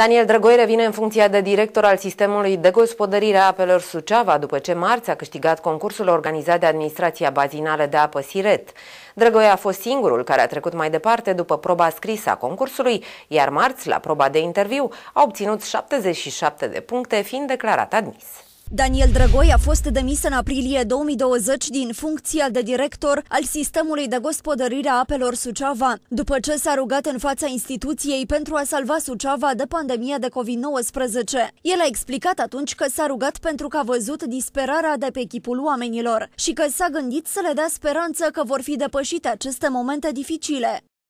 Daniel Drăgoi revine în funcția de director al sistemului de gospodărire a apelor Suceava, după ce marți a câștigat concursul organizat de Administrația Bazinală de Apă Siret. Drăgoi a fost singurul care a trecut mai departe după proba scrisă a concursului, iar marți, la proba de interviu, a obținut 77 de puncte, fiind declarat admis. Daniel Drăgoi a fost demis în aprilie 2020 din funcția de director al sistemului de gospodărire a apelor Suceava, după ce s-a rugat în fața instituției pentru a salva Suceava de pandemia de COVID-19. El a explicat atunci că s-a rugat pentru că a văzut disperarea de pe echipul oamenilor și că s-a gândit să le dea speranță că vor fi depășite aceste momente dificile.